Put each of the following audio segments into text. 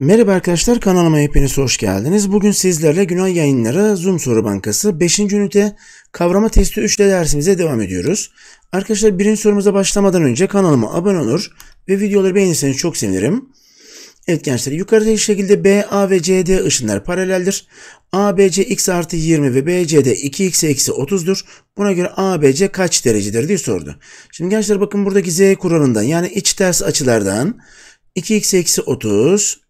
Merhaba arkadaşlar kanalıma hepiniz hoş geldiniz. Bugün sizlerle Günay Yayınları Zoom Soru Bankası 5. ünite kavrama testi 3 ile dersimize devam ediyoruz. Arkadaşlar birinci sorumuza başlamadan önce kanalıma abone olur ve videoları beğenirseniz çok sevinirim. Evet gençler yukarıdaki şekilde B, A ve C, D ışınlar paraleldir. ABC x artı 20 ve BC'de 2x eksi 30'dur. Buna göre ABC kaç derecedir diye sordu. Şimdi gençler bakın buradaki z kuralından yani iç ters açılardan 2x eksi 30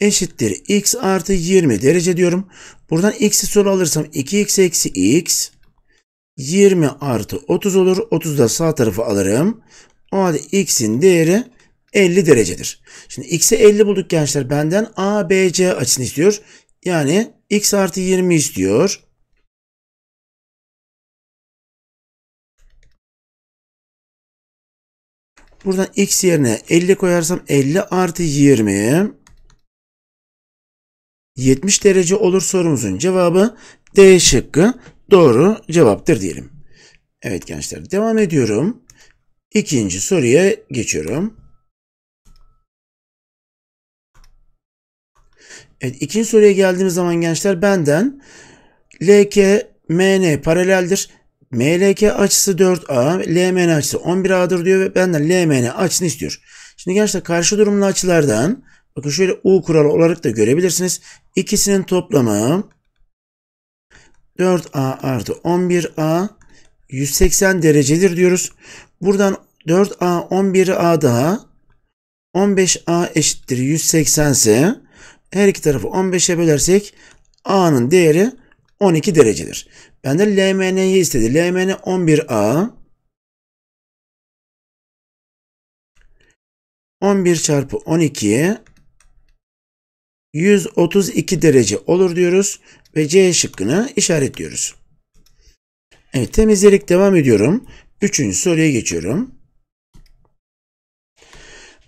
eşittir x artı 20 derece diyorum. Buradan x'i sola alırsam 2x eksi x 20 artı 30 olur. 30 da sağ tarafa alırım. O halde x'in değeri 50 derecedir. Şimdi x'e 50 bulduk gençler. Benden A, B, C açısını istiyor. Yani x artı 20 istiyor. Buradan x yerine 50 koyarsam 50 artı 20. 70 derece olur sorumuzun cevabı D şıkkı doğru cevaptır diyelim. Evet gençler devam ediyorum. İkinci soruya geçiyorum. Evet, ikinci soruya geldiğimiz zaman gençler benden LK MN paraleldir. MLK açısı 4A, LMN açısı 11A'dır diyor ve benden LMN açısını istiyor. Şimdi gençler karşı durumlu açılardan bakın şöyle U kuralı olarak da görebilirsiniz. İkisinin toplamı 4A artı 11A 180 derecedir diyoruz. Buradan 4A 11A daha 15A eşittir 180 ise her iki tarafı 15'e bölersek A'nın değeri 12 derecedir. Ben de LMN'yi istedi. LMN 11A 11 çarpı 12 132 derece olur diyoruz ve C şıkkını işaretliyoruz. Evet temizleyerek devam ediyorum. Üçüncü soruya geçiyorum.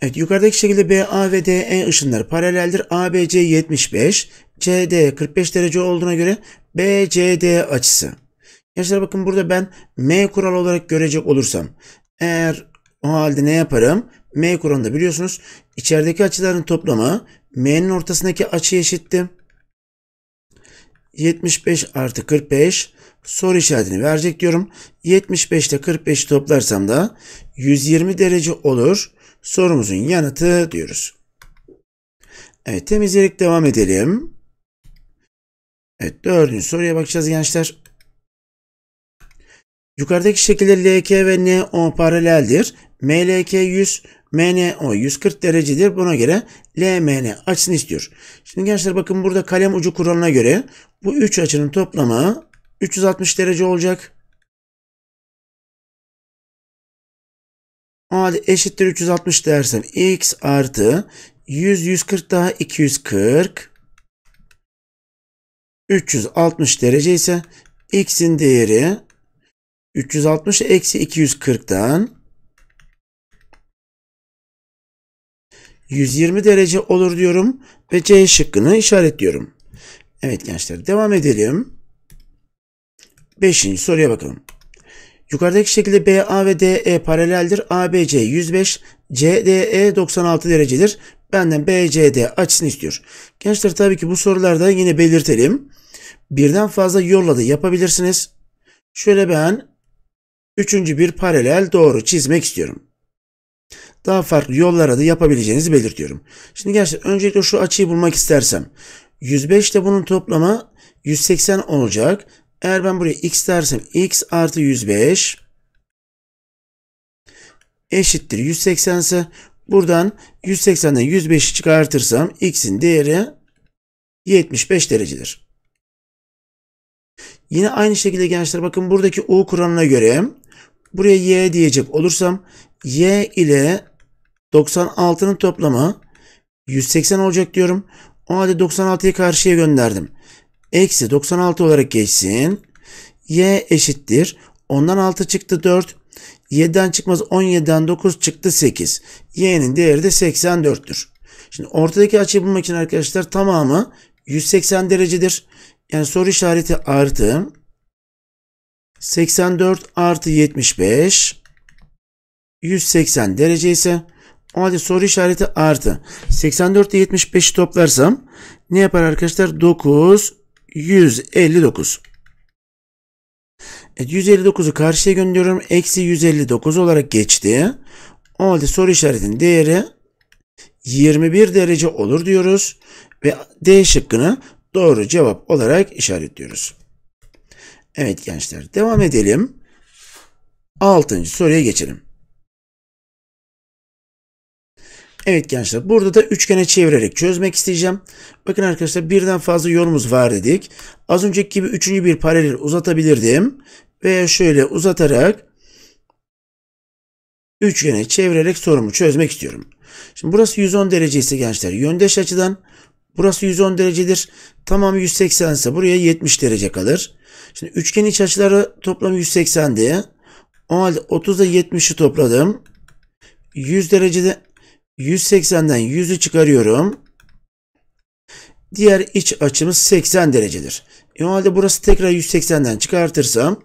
Evet yukarıdaki şekilde BA ve DE ışınları paraleldir. ABC 75, CD 45 derece olduğuna göre BCD açısı. Gençler bakın burada ben M kuralı olarak görecek olursam eğer o halde ne yaparım? M kuralında biliyorsunuz içerideki açıların toplamı M'nin ortasındaki açı eşitti. 75 artı 45 soru işaretini verecek diyorum. 75 ile 45 toplarsam da 120 derece olur sorumuzun yanıtı diyoruz. Evet temizleyerek devam edelim. Evet dördüncü soruya bakacağız gençler. Yukarıdaki şekilde LK ve NO paraleldir. MLK 100, MNO 140 derecedir. Buna göre LMN açısını istiyor. Şimdi gençler bakın burada kalem ucu kuralına göre bu üç açının toplamı 360 derece olacak. Hadi eşittir 360 dersen x artı 100 140 daha 240 360 derece ise x'in değeri 360 eksi 240'dan 120 derece olur diyorum ve C şıkkını işaretliyorum. Evet gençler devam edelim. Beşinci soruya bakalım. Yukarıdaki şekilde BA ve DE paraleldir. ABC 105, CDE 96 derecedir. Benden BCD açısını istiyor. Gençler tabii ki bu sorularda yine belirtelim. Birden fazla yolla da yapabilirsiniz. Şöyle ben üçüncü bir paralel doğru çizmek istiyorum. Daha farklı yollara da yapabileceğinizi belirtiyorum. Şimdi gençler öncelikle şu açıyı bulmak istersem 105 ile bunun toplamı 180 olacak. Eğer ben buraya x dersem x artı 105 eşittir 180 ise buradan 180'den 105'i çıkartırsam x'in değeri 75 derecedir. Yine aynı şekilde gençler bakın buradaki U kuralına göre buraya Y diyecek olursam Y ile 96'nın toplamı 180 olacak diyorum. O halde 96'yı karşıya gönderdim eksi 96 olarak geçsin. Y eşittir. Ondan 6 çıktı 4. 7'den çıkmaz 17'den 9 çıktı 8. Y'nin değeri de 84'tür. Şimdi ortadaki açıyı bulmak için arkadaşlar tamamı 180 derecedir. Yani soru işareti artı 84 artı 75 180 derece ise o halde soru işareti artı 84 ile 75'i toplarsam ne yapar arkadaşlar? 9 159. Evet, 159'u karşıya gönderiyorum. Eksi 159 olarak geçti. O halde soru işaretinin değeri 21 derece olur diyoruz. Ve D şıkkını doğru cevap olarak işaretliyoruz. Evet gençler devam edelim. 6. soruya geçelim. Evet gençler burada da üçgene çevirerek çözmek isteyeceğim. Bakın arkadaşlar birden fazla yolumuz var dedik. Az önceki gibi üçüncü bir paralel uzatabilirdim. Veya şöyle uzatarak üçgene çevirerek sorumu çözmek istiyorum. Şimdi burası 110 derece ise gençler yöndeş açıdan burası 110 derecedir. Tamam 180 ise buraya 70 derece kalır. Şimdi üçgen iç açıları toplam 180 diye. O halde 30 ile 70'i topladım. 100 derecede 180'den 100'ü çıkarıyorum. Diğer iç açımız 80 derecedir. E o halde burası tekrar 180'den çıkartırsam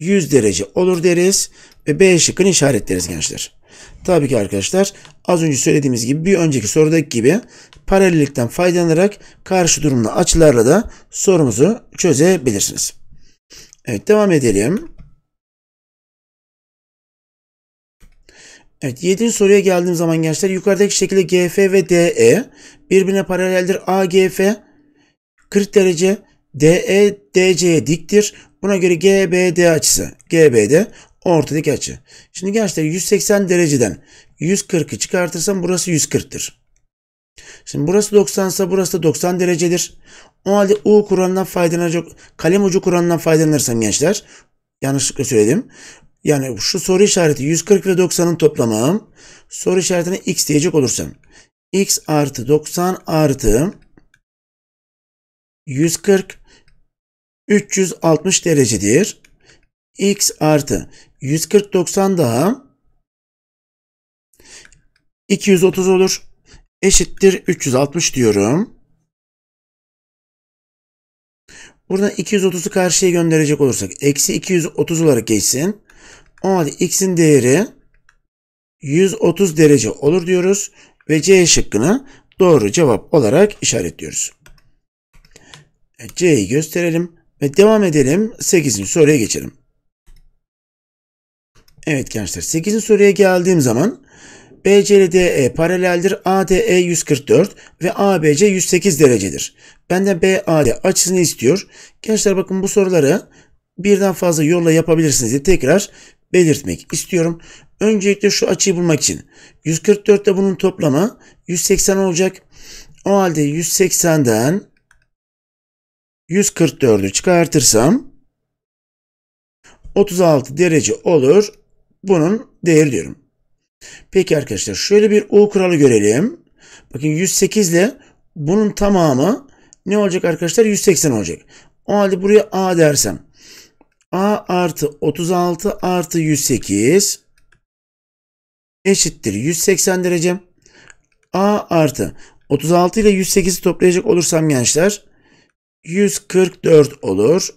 100 derece olur deriz ve B şıkkını işaretleriz gençler. Tabii ki arkadaşlar az önce söylediğimiz gibi bir önceki sorudaki gibi paralellikten faydalanarak karşı durumlu açılarla da sorumuzu çözebilirsiniz. Evet devam edelim. Evet 7. soruya geldiğim zaman gençler yukarıdaki şekilde GF ve DE birbirine paraleldir. AGF 40 derece DE DC'ye diktir. Buna göre GBD açısı GBD ortadaki açı. Şimdi gençler 180 dereceden 140'ı çıkartırsam burası 140'tır. Şimdi burası 90 ise burası da 90 derecedir. O halde U kuralından faydalanacak kalem ucu kuralından faydalanırsam gençler yanlışlıkla söyledim. Yani şu soru işareti 140 ve 90'ın toplamı. Soru işaretine x diyecek olursam. x artı 90 artı 140 360 derecedir. x artı 140 90 daha 230 olur. Eşittir 360 diyorum. Buradan 230'u karşıya gönderecek olursak eksi 230 olarak geçsin. O halde x'in değeri 130 derece olur diyoruz ve C şıkkını doğru cevap olarak işaretliyoruz. C'yi gösterelim ve devam edelim 8. soruya geçelim. Evet gençler 8. soruya geldiğim zaman BCDE e paraleldir. ADE 144 ve ABC 108 derecedir. Benden BAD açısını istiyor. Gençler bakın bu soruları birden fazla yolla yapabilirsiniz diye tekrar belirtmek istiyorum. Öncelikle şu açıyı bulmak için 144'te bunun toplamı 180 olacak. O halde 180'den 144'ü çıkartırsam 36 derece olur. Bunun değeri diyorum. Peki arkadaşlar şöyle bir U kuralı görelim. Bakın 108 ile bunun tamamı ne olacak arkadaşlar? 180 olacak. O halde buraya A dersem A artı 36 artı 108 eşittir 180 derece. A artı 36 ile 108'i toplayacak olursam gençler 144 olur.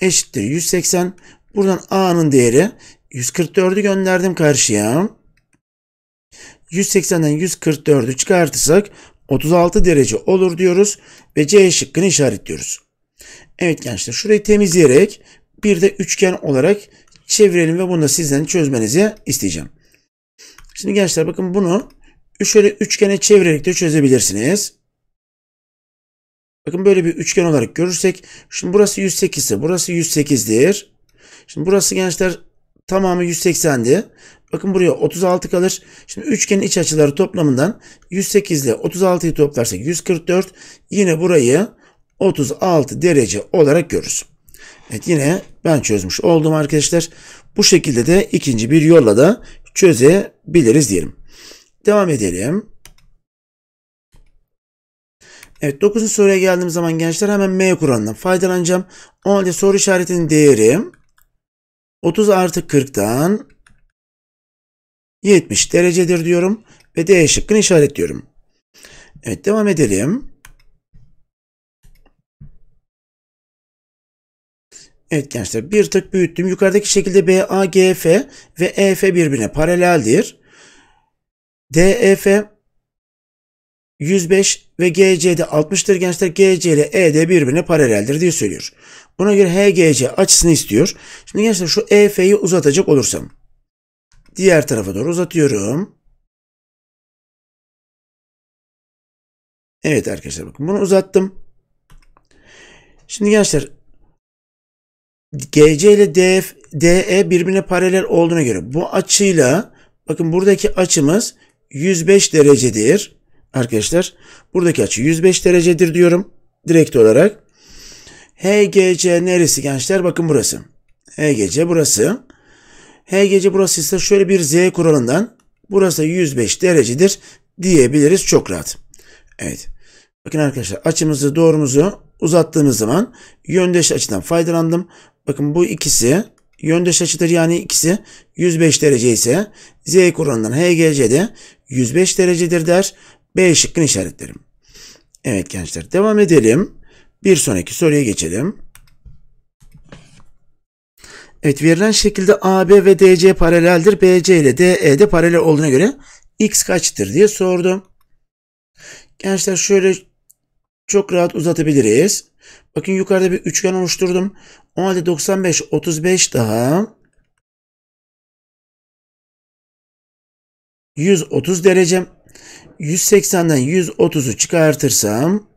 Eşittir 180. Buradan A'nın değeri 144'ü gönderdim karşıya. 180'den 144'ü çıkartırsak 36 derece olur diyoruz ve C şıkkını işaretliyoruz. Evet gençler şurayı temizleyerek bir de üçgen olarak çevirelim ve bunu da sizden çözmenizi isteyeceğim. Şimdi gençler bakın bunu şöyle üçgene çevirerek de çözebilirsiniz. Bakın böyle bir üçgen olarak görürsek şimdi burası 108 ise burası 108'dir. Şimdi burası gençler tamamı 180'di. Bakın buraya 36 kalır. Şimdi üçgenin iç açıları toplamından 108 ile 36'yı toplarsak 144. Yine burayı 36 derece olarak görürüz. Evet yine ben çözmüş oldum arkadaşlar. Bu şekilde de ikinci bir yolla da çözebiliriz diyelim. Devam edelim. Evet 9. soruya geldiğim zaman gençler hemen M kuralından faydalanacağım. O halde soru işaretinin değeri 30 artı 40'tan 70 derecedir diyorum ve D şıkkını işaretliyorum. Evet devam edelim. Evet gençler bir tık büyüttüm. Yukarıdaki şekilde BAGF ve EF birbirine paraleldir. DEF 105 ve GC de 60'tır gençler. GC ile ED birbirine paraleldir diye söylüyor. Buna göre HGC açısını istiyor. Şimdi gençler şu EF'yi uzatacak olursam. Diğer tarafa doğru uzatıyorum. Evet arkadaşlar bakın bunu uzattım. Şimdi gençler GC ile DF, DE birbirine paralel olduğuna göre bu açıyla bakın buradaki açımız 105 derecedir. Arkadaşlar buradaki açı 105 derecedir diyorum direkt olarak. HGC neresi gençler? Bakın burası. HGC burası. HGC burası ise şöyle bir Z kuralından burası 105 derecedir diyebiliriz çok rahat. Evet. Bakın arkadaşlar açımızı doğrumuzu uzattığımız zaman yöndeş açıdan faydalandım. Bakın bu ikisi yöndeş açıdır yani ikisi 105 derece ise Z kuralından HGC de 105 derecedir der. B şıkkını işaretlerim. Evet gençler devam edelim. Bir sonraki soruya geçelim. Evet verilen şekilde AB ve DC paraleldir. BC ile DE de paralel olduğuna göre X kaçtır diye sordum. Gençler şöyle çok rahat uzatabiliriz. Bakın yukarıda bir üçgen oluşturdum. O 95, 35 daha. 130 derece. 180'den 130'u çıkartırsam.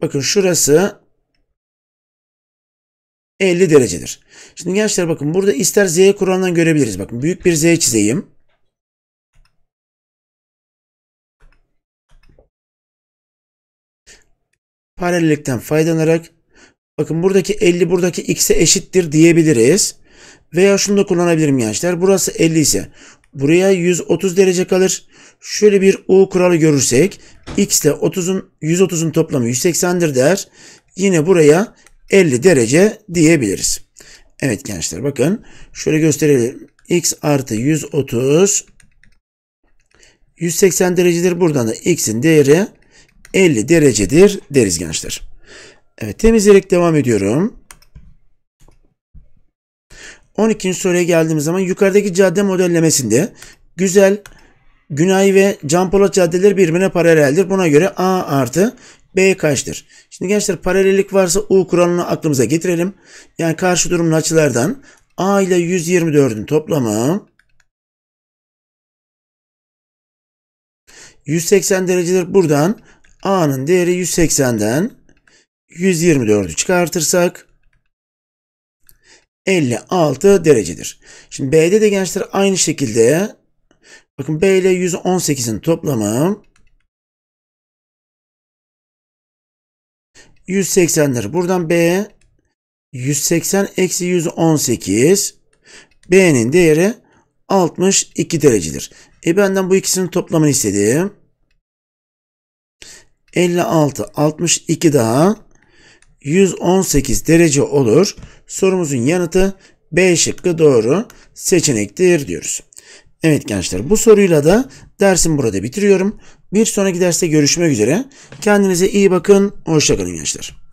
Bakın şurası 50 derecedir. Şimdi gençler bakın burada ister Z kuralından görebiliriz. Bakın büyük bir Z çizeyim. paralellikten faydalanarak bakın buradaki 50 buradaki x'e eşittir diyebiliriz. Veya şunu da kullanabilirim gençler. Burası 50 ise buraya 130 derece kalır. Şöyle bir U kuralı görürsek x ile 30'un 130'un toplamı 180'dir der. Yine buraya 50 derece diyebiliriz. Evet gençler bakın şöyle gösterelim. x artı 130 180 derecedir. Buradan da x'in değeri 50 derecedir deriz gençler. Evet temizleyerek devam ediyorum. 12. soruya geldiğimiz zaman yukarıdaki cadde modellemesinde güzel, Günay ve Canpolat caddeleri birbirine paraleldir. Buna göre A artı B kaçtır? Şimdi gençler paralellik varsa U kuralını aklımıza getirelim. Yani karşı durumlu açılardan A ile 124'ün toplamı 180 derecedir. Buradan A'nın değeri 180'den 124'ü çıkartırsak 56 derecedir. Şimdi B'de de gençler aynı şekilde bakın B ile 118'in toplamı 180'dir. Buradan B 180 eksi 118 B'nin değeri 62 derecedir. E benden bu ikisinin toplamını istedim. 56, 62 daha 118 derece olur. Sorumuzun yanıtı B şıkkı doğru seçenektir diyoruz. Evet gençler bu soruyla da dersim burada bitiriyorum. Bir sonraki derste görüşmek üzere. Kendinize iyi bakın. Hoşçakalın gençler.